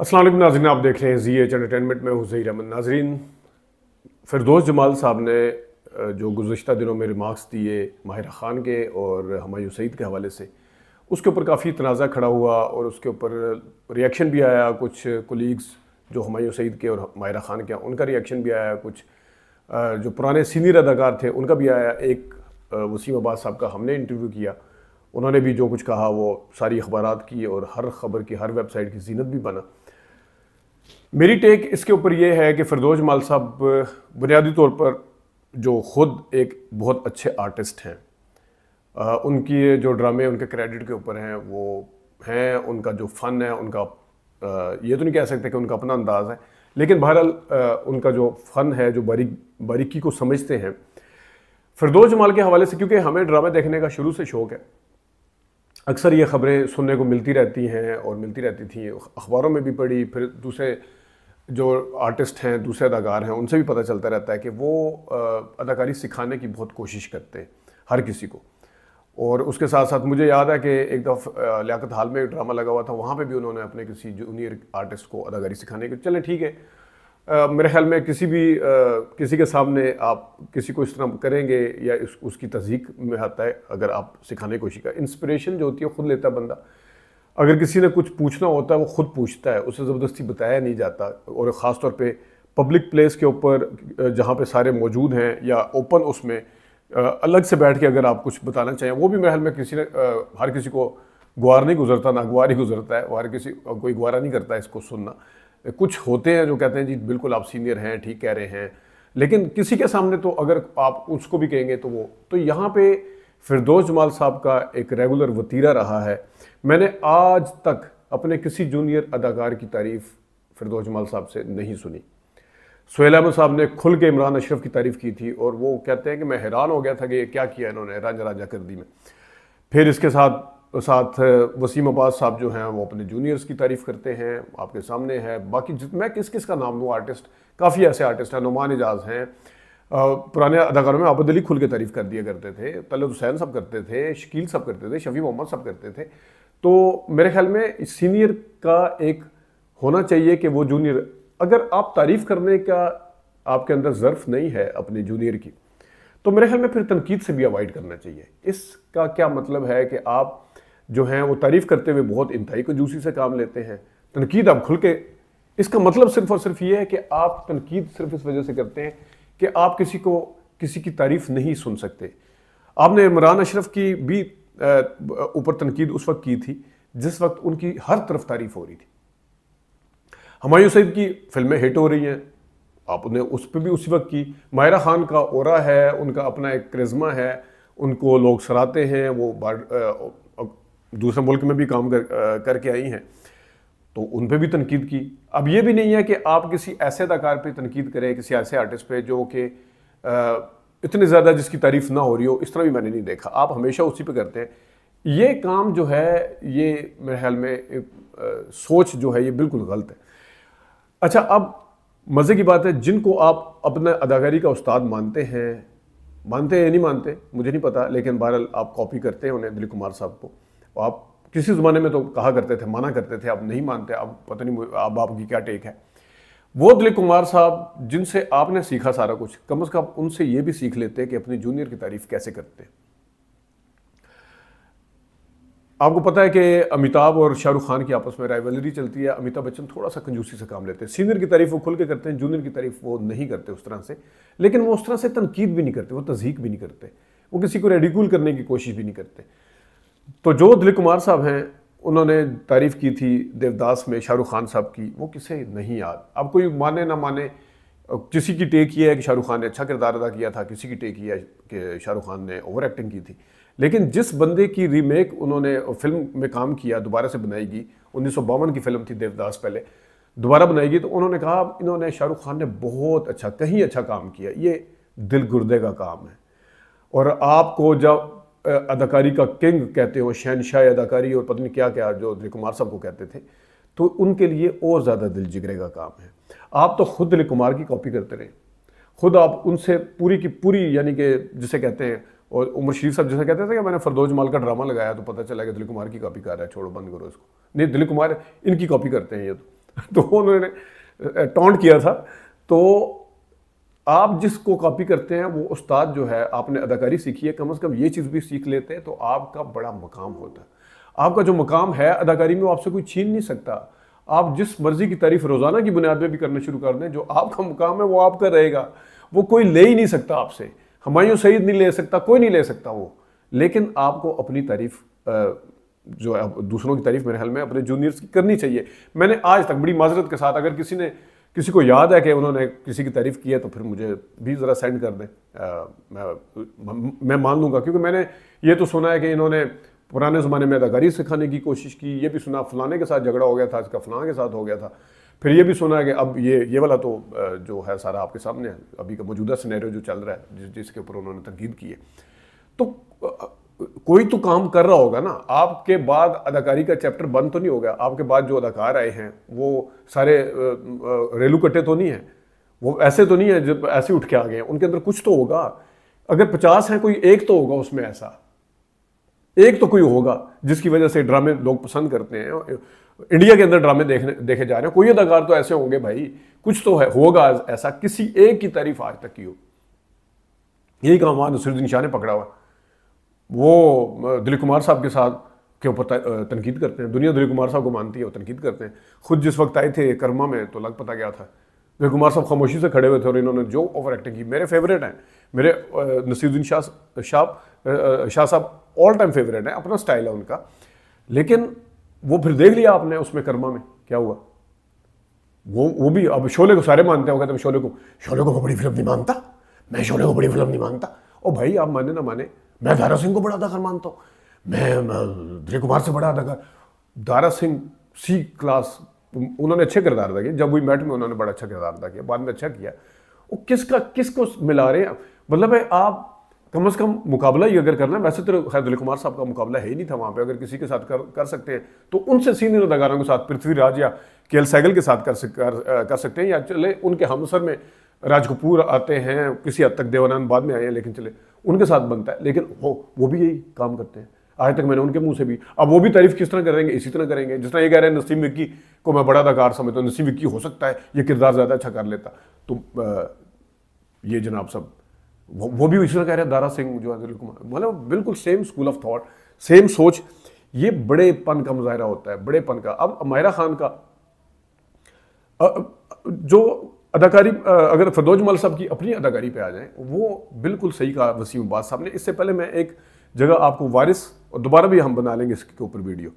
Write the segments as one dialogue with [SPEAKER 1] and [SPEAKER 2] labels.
[SPEAKER 1] असलम नाजरन आप देख रहे हैं जी एच एंटरटेनमेंट में हुसैन अहमद नाजरीन फिरदोस जमाल साहब ने जो गुज्त दिनों में रिमार्क्स दिए माहिर ख़ान के और हमायू सईद के हवाले से उसके ऊपर काफ़ी तनाज़ा खड़ा हुआ और उसके ऊपर रिएक्शन भी आया कुछ कोलीग्स जो हमायू सईद के और माहिर ख़ान के उनका रिएक्शन भी आया कुछ जो पुराने सीनियर अदाकार थे उनका भी आया एक वसीम अब्बास साहब का हमने इंटरव्यू किया उन्होंने भी जो कुछ कहा वो सारी अखबार की और हर खबर की हर वेबसाइट की जीनत भी बना मेरी टेक इसके ऊपर ये है कि फरदोज माल साहब बुनियादी तौर पर जो ख़ुद एक बहुत अच्छे आर्टिस्ट हैं उनकी जो ड्रामे उनके क्रेडिट के ऊपर हैं वो हैं उनका जो फ़न है उनका आ, ये तो नहीं कह सकते कि उनका अपना अंदाज़ है लेकिन बहरहाल उनका जो फ़न है जो बारीक बारीकी को समझते हैं फरदोज माल के हवाले से क्योंकि हमें ड्रामे देखने का शुरू से शौक़ है अक्सर ये ख़बरें सुनने को मिलती रहती हैं और मिलती रहती थी अखबारों में भी पढ़ी फिर दूसरे जो आर्टिस्ट हैं दूसरे अदाकार हैं उनसे भी पता चलता रहता है कि वो अदाकारी सिखाने की बहुत कोशिश करते हैं हर किसी को और उसके साथ साथ मुझे याद है कि एक दफ़ा लियाकत हाल में एक ड्रामा लगा हुआ था वहाँ पे भी उन्होंने अपने किसी जूनियर आर्टिस्ट को अदाकारी सिखाने की चलें ठीक है मेरे ख्याल में किसी भी किसी के सामने आप किसी को इस तरह करेंगे या इस उसकी तस्दीक में आता है अगर आप सिखाने की कोशिश करें इंस्पिरेशन जो होती है ख़ुद लेता बंदा अगर किसी ने कुछ पूछना होता है वो ख़ुद पूछता है उसे ज़बरदस्ती बताया नहीं जाता और ख़ास तौर पर पब्लिक प्लेस के ऊपर जहाँ पे सारे मौजूद हैं या ओपन उसमें अलग से बैठ के अगर आप कुछ बताना चाहें वो भी मेरे ख्याल में किसी ने हर किसी को ग्वार नहीं गुजरता ना गुआर ही गुजरता है हर किसी कोई ग्वारा नहीं करता इसको सुनना कुछ होते हैं जो कहते हैं जी बिल्कुल आप सीनियर हैं ठीक कह रहे हैं लेकिन किसी के सामने तो अगर आप उसको भी कहेंगे तो वो तो यहाँ पे फिरदोज जमाल साहब का एक रेगुलर वतीरा रहा है मैंने आज तक अपने किसी जूनियर अदाकार की तारीफ फिरदोज जमाल साहब से नहीं सुनी सुहेल अहमद साहब ने खुल के इमरान अशरफ की तारीफ की थी और वो कहते हैं कि मैं हैरान हो गया था कि ये क्या किया इन्होंने राजा राजा कर दी में फिर इसके साथ साथ वसीम अब्बास साहब जो हैं वो अपने जूनियर्स की तारीफ़ करते हैं आपके सामने है बाकी जित मैं किस किस का नाम लूँ आर्टिस्ट काफ़ी ऐसे आर्टिस्ट हैं नुमान एजाज हैं पुराने अदाकारों में आबद अली खुल के तारीफ़ कर दिया करते थे तलत हुसैन साहब करते थे शकील साहब करते थे शफी मोहम्मद साहब करते थे तो मेरे ख्याल में सीनियर का एक होना चाहिए कि वो जूनियर अगर आप तारीफ़ करने का आपके अंदर ज़र्फ नहीं है अपने जूनियर की तो मेरे ख्याल में फिर तनकीद से भी अवॉइड करना चाहिए इसका क्या मतलब है कि आप जो हैं वो तारीफ़ करते हुए बहुत इंतहाई जूसी से काम लेते हैं तनकीद आप खुल के इसका मतलब सिर्फ और सिर्फ ये है कि आप तनकीद सिर्फ इस वजह से करते हैं कि आप किसी को किसी की तारीफ़ नहीं सुन सकते आपने इमरान अशरफ की भी ऊपर तनकीद उस वक्त की थी जिस वक्त उनकी हर तरफ तारीफ हो रही थी हमायूं सैद की फिल्में हिट हो रही हैं आप उन्हें उस पर भी उसी वक्त की मायरा खान का ओरा है उनका अपना एक करिज्मा है उनको लोग सराते हैं वो दूसरे मुल्क में भी काम कर, करके आई हैं तो उन पर भी तनकीद की अब ये भी नहीं है कि आप किसी ऐसे अदाकार पर तनकीद करें किसी ऐसे आर्टिस्ट पर जो कि इतने ज़्यादा जिसकी तारीफ़ ना हो रही हो इस तरह भी मैंने नहीं देखा आप हमेशा उसी पर करते हैं ये काम जो है ये मेरे ख्याल में एक, आ, सोच जो है ये बिल्कुल गलत है अच्छा अब मज़े की बात है जिनको आप अपना अदाकारी का उस्ताद मानते हैं मानते हैं या नहीं मानते मुझे नहीं पता लेकिन बहरहाल आप कॉपी करते हैं उन्हें दिलीप कुमार साहब को आप किसी ज़माने में तो कहा करते थे माना करते थे आप नहीं मानते अब पता नहीं अब आपकी क्या टेक है वो दिलीप कुमार साहब जिनसे आपने सीखा सारा कुछ कम से कम उनसे ये भी सीख लेते कि अपने जूनियर की तारीफ कैसे करते आपको पता है कि अमिताभ और शाहरुख खान की आपस में राइवलरी चलती है अमिताभ बच्चन थोड़ा सा कंजूसी से काम लेते हैं सीनियर की तारीफ वो खुल के करते हैं जूनियर की तारीफ वो नहीं करते उस तरह से लेकिन वो उस तरह से तनकीद भी नहीं करते वो तजीक भी नहीं करते वो किसी को रेडिकूल करने की कोशिश भी नहीं करते तो जो दिलीप कुमार साहब हैं उन्होंने तारीफ़ की थी देवदास में शाहरुख खान साहब की वो किसे नहीं याद अब कोई माने ना माने किसी की टेक ये है कि शाहरुख खान ने अच्छा किरदार अदा किया था किसी की टेक ये है कि शाहरुख खान ने ओवर एक्टिंग की थी लेकिन जिस बंदे की रीमेक उन्होंने फिल्म में काम किया दोबारा से बनाई गई उन्नीस की फिल्म थी देवदास पहले दोबारा बनाई गई तो उन्होंने कहा इन्होंने शाहरुख खान ने बहुत अच्छा कहीं अच्छा काम किया ये दिल गुर्दे का काम है और आपको जब अदाकारी का किंग कहते हो शहनशाह अदाकारी और पत्नी क्या क्या जो दिल कुमार साहब को कहते थे तो उनके लिए और ज़्यादा दिल जिगरे का काम है आप तो खुद दिल कुमार की कॉपी करते रहे खुद आप उनसे पूरी की पूरी यानी कि जिसे कहते हैं और उमर शरीफ साहब जैसे कहते थे कि मैंने फरदोज माल का ड्रामा लगाया तो पता चला कि दिल कुमार की कॉपी कर रहा है छोड़ो बंद करो इसको नहीं दिल कुमार इनकी कॉपी करते हैं ये तो, तो उन्होंने टॉन्ट किया था तो आप जिसको कॉपी करते हैं वो उस्ताद जो है आपने अदाकारी सीखी है कम अज़ कम ये चीज़ भी सीख लेते हैं तो आपका बड़ा मकाम होता है आपका जो मकाम है अदाकारी में वो आपसे कोई छीन नहीं सकता आप जिस मर्ज़ी की तारीफ रोज़ाना की बुनियाद में भी करना शुरू कर दें जो आपका मुकाम है वो आपका रहेगा वो कोई ले ही नहीं सकता आपसे हमायूं सईद नहीं ले सकता कोई नहीं ले सकता वो लेकिन आपको अपनी तारीफ जो है दूसरों की तारीफ मेरे हाल में अपने जूनियर्स की करनी चाहिए मैंने आज तक बड़ी माजरत के साथ अगर किसी ने किसी को याद है कि उन्होंने किसी की तारीफ़ की है तो फिर मुझे भी ज़रा सेंड कर दें मैं मैं मान लूँगा क्योंकि मैंने ये तो सुना है कि इन्होंने पुराने ज़माने में अदाकारी सिखाने की कोशिश की ये भी सुना फ़लाने के साथ झगड़ा हो गया था इसका फलाने के साथ हो गया था फिर ये भी सुना है कि अब ये ये वाला तो जो है सारा आपके सामने है अभी का मौजूदा सिनेरियो जो चल रहा है जिस जिसके ऊपर उन्होंने तनकीद की है तो कोई तो काम कर रहा होगा ना आपके बाद अदाकारी का चैप्टर बंद तो नहीं होगा आपके बाद जो अदाकार आए हैं वो सारे रेलू कट्टे तो नहीं हैं वो ऐसे तो नहीं है जब ऐसे उठ के आ गए हैं उनके अंदर कुछ तो होगा अगर पचास हैं कोई एक तो होगा उसमें ऐसा एक तो कोई होगा जिसकी वजह से ड्रामे लोग पसंद करते हैं इंडिया के अंदर ड्रामे देखने देखे जा रहे हैं कोई अदाकार तो ऐसे होंगे भाई कुछ तो है होगा ऐसा किसी एक की तारीफ आज तक की हो यही काम वहां नसरुद्दीन शाह ने पकड़ा हुआ वो दिलीप कुमार साहब के साथ के ऊपर तनकीद करते हैं दुनिया दिलीप कुमार साहब को मानती है वो तनकीद करते हैं खुद जिस वक्त आए थे कर्मा में तो लग पता क्या था दिलीप कुमार साहब खामोशी से खड़े हुए थे और इन्होंने जो ओवर एक्टिंग की मेरे फेवरेट हैं मेरे नसीरुद्दीन शाह शाह शाह साहब ऑल टाइम फेवरेट हैं अपना स्टाइल है उनका लेकिन वो फिर देख लिया आपने उसमें कर्मा में क्या हुआ वो वो भी अब शोले को सारे मानते हैं वो कहते हैं शोले को शोले को बड़ी फिल्म नहीं मानता मैं शोले को बड़ी फिल्म नहीं मानता ओ भाई आप माने ना माने मैं दारा सिंह को बड़ा अदाकार मानता हूँ मैं विजय कुमार से बड़ा अदाकार दारा सिंह सी क्लास उन्होंने अच्छे किरदार अदा किए जब वही मैट में उन्होंने बड़ा अच्छा किरदार अदा किया बाद में अच्छा किया वो किसका किसको मिला रहे हैं मतलब है आप कम अज़ कम मुकाबला ही अगर करना है वैसे तो खैर दिल कुमार साहब का मुकाबला है ही नहीं था वहाँ पे अगर किसी के साथ कर कर सकते हैं तो उनसे सीनियर अदाकारों के साथ पृथ्वीराज या के एल सैगल के साथ कर कर, कर सकते हैं या चले उनके हमसर में राज कपूर आते हैं किसी हद तक देवानंद बाद में आए हैं लेकिन चले उनके साथ बनता है लेकिन हो वो भी यही काम करते हैं आज तक मैंने उनके मुंह से भी अब वो भी तारीफ किस तरह करेंगे इसी तरह करेंगे जिस तरह ये कह रहे हैं नसीम विक्की को मैं बड़ा दाकार समझता हूँ नसीम विक्की हो सकता है ये किरदार ज़्यादा अच्छा कर लेता तो ये जनाब सब वो, वो भी इसी तरह कह रहे हैं दारा सिंह जो है मतलब बिल्कुल same school of thought same सोच ये बड़े पन का मुजाहरा होता है बड़े पन का अब मायरा खान का जो अदाकारी अगर फरदोज मल साहब की अपनी अदाकारी पे आ जाएं वो बिल्कुल सही कहा वसीम अब्बास साहब ने इससे पहले मैं एक जगह आपको वारिस और दोबारा भी हम बना लेंगे इसके ऊपर वीडियो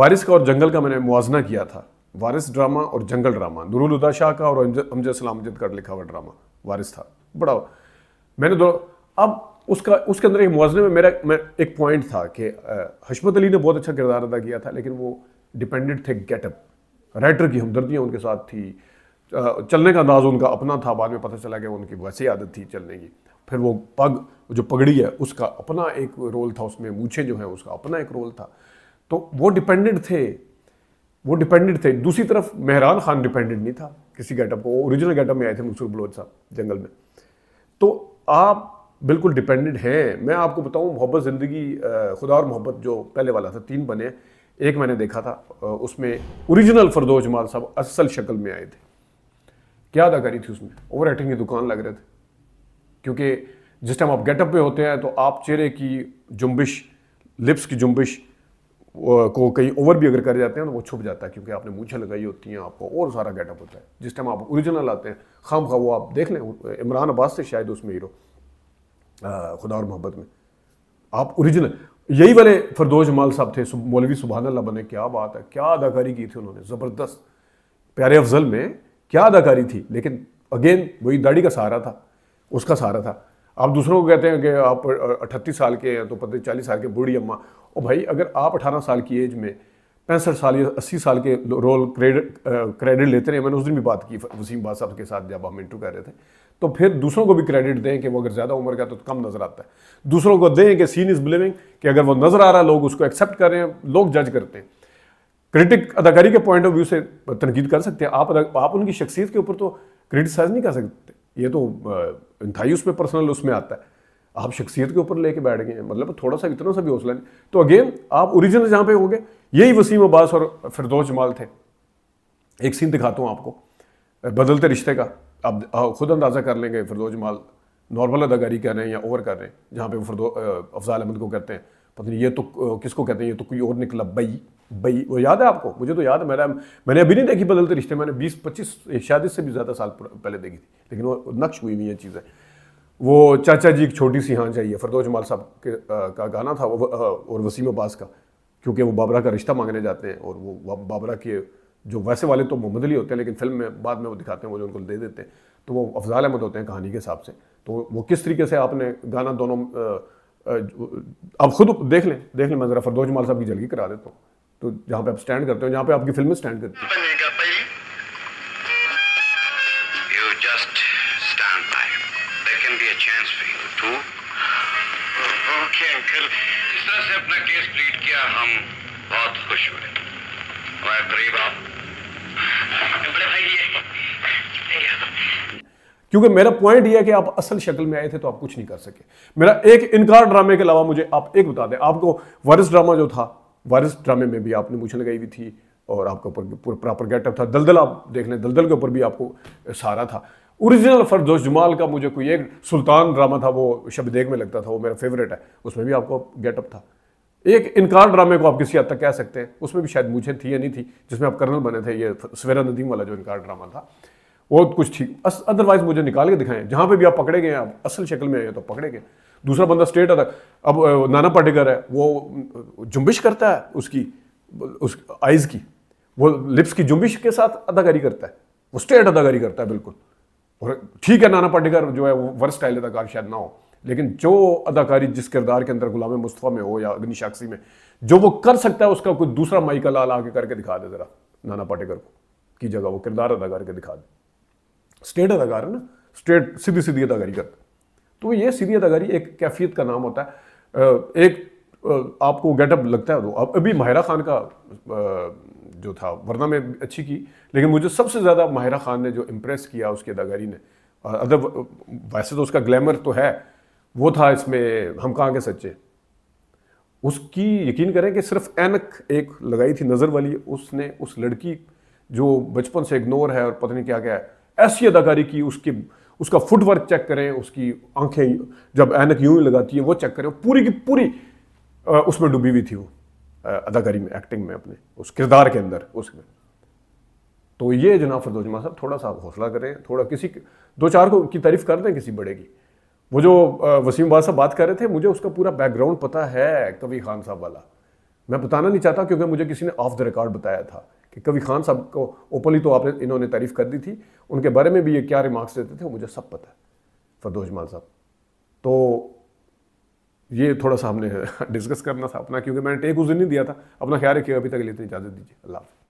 [SPEAKER 1] वारिस का और जंगल का मैंने मुआजना किया था वारिस ड्रामा और जंगल ड्रामा उदा शाह का और अमजद सलामजद का लिखा हुआ ड्रामा वारिस था बड़ा मैंने दो अब उसका उसके अंदर एक मुआजने में मेरा मैं एक पॉइंट था कि हशमत अली ने बहुत अच्छा किरदार अदा किया था लेकिन वो डिपेंडेंट थे गेटअप राइटर की हमदर्दियाँ उनके साथ थी चलने का अंदाज उनका अपना था बाद में पता चला कि उनकी वैसी आदत थी चलने की फिर वो पग जो पगड़ी है उसका अपना एक रोल था उसमें मूछे जो है उसका अपना एक रोल था तो वो डिपेंडेंट थे वो डिपेंडेंट थे दूसरी तरफ मेहरान खान डिपेंडेंट नहीं था किसी गेटअप को ओरिजिनल गेटअप में आए थे मंसूर बलोच साहब जंगल में तो आप बिल्कुल डिपेंडेंट हैं मैं आपको बताऊं मोहब्बत ज़िंदगी खुदा और मोहब्बत जो पहले वाला था तीन बने एक मैंने देखा था उसमें ओरिजिनल फरदोज जमाल साहब असल शक्ल में आए थे क्या अदाकारी थी उसमें ओवर एक्टिंग की दुकान लग रहे थे क्योंकि जिस टाइम आप गेटअप पे होते हैं तो आप चेहरे की जुम्बिश लिप्स की जुम्बिश को कहीं ओवर भी अगर कर जाते हैं तो वो छुप जाता है क्योंकि आपने मूछें लगाई होती हैं आपको और सारा गेटअप होता है जिस टाइम आप ओरिजिनल आते हैं खाम खा वो आप देख लें इमरान अब्बास से शायद उसमें हीरो खुदा और मोहब्बत में आप ओरिजिनल यही वाले फरदोज जमाल साहब थे मौलवी सुबहान अल्लाह बने क्या बात है क्या अदाकारी की थी उन्होंने ज़बरदस्त प्यारे अफजल में क्या अदाकारी थी लेकिन अगेन वही दाढ़ी का सहारा था उसका सहारा था आप दूसरों को कहते हैं कि आप अट्ठतीस साल के हैं तो पता चालीस साल के बूढ़ी अम्मा और भाई अगर आप अठारह साल की एज में पैंसठ साल या अस्सी साल के रोल क्रेडिट क्रेडिट लेते रहे मैंने उस दिन भी बात की वसीम बाद साहब के साथ जब हम इंटरव्यू कर रहे थे तो फिर दूसरों को भी क्रेडिट दें कि वो अगर ज़्यादा उम्र का तो कम नज़र आता है दूसरों को दें कि सीन इज़ ब्लेमिंग कि अगर वो नज़र आ रहा है लोग उसको एक्सेप्ट कर रहे हैं लोग जज करते हैं क्रिटिक अदाकारी के पॉइंट ऑफ व्यू से तनकीद कर सकते हैं आप आप उनकी शख्सियत के ऊपर तो क्रिटिसाइज नहीं कर सकते ये तो इंथाई उसमें पर्सनल उसमें आता है आप शख्सियत के ऊपर लेके बैठ गए हैं मतलब थोड़ा सा इतना सा भी हौसला नहीं तो अगेन आप ओरिजिनल जहाँ पे हो गए यही वसीम अब्बास और फिरदौस जमाल थे एक सीन दिखाता हूँ आपको बदलते रिश्ते का आप खुद अंदाज़ा कर लेंगे फिरदौस जमाल नॉर्मल अदाकारी कर रहे हैं या ओवर कर रहे हैं जहाँ पे फिरदो अफजाल अहमद को कहते हैं पता नहीं ये तो किसको कहते हैं ये तो कोई और निकला बई भाई वो याद है आपको मुझे तो याद है मेरा मैंने अभी नहीं देखी बदलते रिश्ते मैंने बीस पच्चीस शादी से भी ज़्यादा साल पहले देखी थी लेकिन वो नक्श हुई हुई है चीज़ें वो चाचा जी एक छोटी सी हाँ चाहिए फरदो जमाल साहब के आ, का गाना था वो आ, और वसीम अब्बास का क्योंकि वो बाबरा का रिश्ता मांगने जाते हैं और वो बाबरा के जो वैसे वाले तो मोहम्मद अली होते हैं लेकिन फिल्म में बाद में वो दिखाते हैं वो जो उनको दे देते हैं तो वो अफजाल अहमद होते हैं कहानी के हिसाब से तो वो किस तरीके से आपने गाना दोनों आप खुद देख लें देख लें मैं ज़रा फरदोज माल साहब की जल्दी करा देता हूँ तो जहाँ पे आप स्टैंड करते हो जहाँ पे आपकी फिल्में स्टैंड करती हैं क्योंकि मेरा पॉइंट यह है कि आप असल शक्ल में आए थे तो आप कुछ नहीं कर सके मेरा एक इनकार ड्रामे के अलावा मुझे आप एक बता दें आपको वरिष्ठ ड्रामा जो था वायरस ड्रामे में भी आपने मुझे लगाई हुई थी और आपका पूरा प्रॉपर गेटअप था दलदल आप देख लें दलदल के ऊपर भी आपको सहारा था ओरिजिनल फरदोश जमाल का मुझे कोई एक सुल्तान ड्रामा था वो शबदेग में लगता था वो मेरा फेवरेट है उसमें भी आपको गेटअप था एक इनकार ड्रामे को आप किसी हद तक कह सकते हैं उसमें भी शायद मुझे थी या नहीं थी जिसमें आप कर्नल बने थे ये सवेरा नदीम वाला जो इनकार ड्रामा था वो कुछ ठीक अदरवाइज मुझे निकाल के दिखाएं जहाँ पे भी आप पकड़े गए आप असल शक्ल में आए तो पकड़े गए दूसरा बंदा स्टेट आता अब नाना पाटेकर है वो जुम्बिश करता है उसकी उस आइज़ की वो लिप्स की जुम्बिश के साथ अदाकारी करता है वो स्टेट अदाकारी करता है बिल्कुल और ठीक है नाना पाटेकर जो है वो वर्स स्टाइल अदाकार शायद ना हो लेकिन जो अदाकारी जिस किरदार के अंदर गुलाम मुस्तफ़ा में हो या अग्निशाक्षी में जो वो कर सकता है उसका कोई दूसरा माइका लाल आके करके दिखा दे ज़रा नाना पाटेकर को की जगह वो किरदार अदा करके दिखा दे स्टेट अदाकार है ना स्टेट सीधी सीधी अदाकारी करता तो ये सीरियत अगर एक कैफियत का नाम होता है एक आपको गेटअप लगता है तो अब अभी माहिरा खान का जो था वरना मैं अच्छी की लेकिन मुझे सबसे ज़्यादा माहिरा खान ने जो इम्प्रेस किया उसकी अदाकारी ने अदब वैसे तो उसका ग्लैमर तो है वो था इसमें हम कहाँ के सच्चे उसकी यकीन करें कि सिर्फ एनक एक लगाई थी नज़र वाली उसने उस लड़की जो बचपन से इग्नोर है और पता नहीं क्या क्या है ऐसी अदाकारी की उसके उसका फुटवर्क चेक करें उसकी आंखें जब ऐनक यूं लगाती है वो चेक करें पूरी की पूरी उसमें डूबी हुई थी वो अदाकारी में एक्टिंग में अपने उस किरदार के अंदर उसमें तो ये जनाब फरदोजमा साहब थोड़ा सा हौसला करें थोड़ा किसी दो चार को की तारीफ कर दें किसी बड़े की वो जो वसीम बाद साहब बात कर रहे थे मुझे उसका पूरा बैकग्राउंड पता है कवि खान साहब वाला मैं बताना नहीं चाहता क्योंकि मुझे किसी ने ऑफ द रिकॉर्ड बताया था कि कवि खान साहब को ओपनली तो आपने इन्होंने तारीफ कर दी थी उनके बारे में भी ये क्या रिमार्क्स देते थे मुझे सब पता है फरदोज माल साहब तो ये थोड़ा सा हमने डिस्कस करना था अपना क्योंकि मैंने टेक उस दिन नहीं दिया था अपना ख्याल रखिएगा अभी तक लेते तो इजाज़त दीजिए अल्लाह हाफ़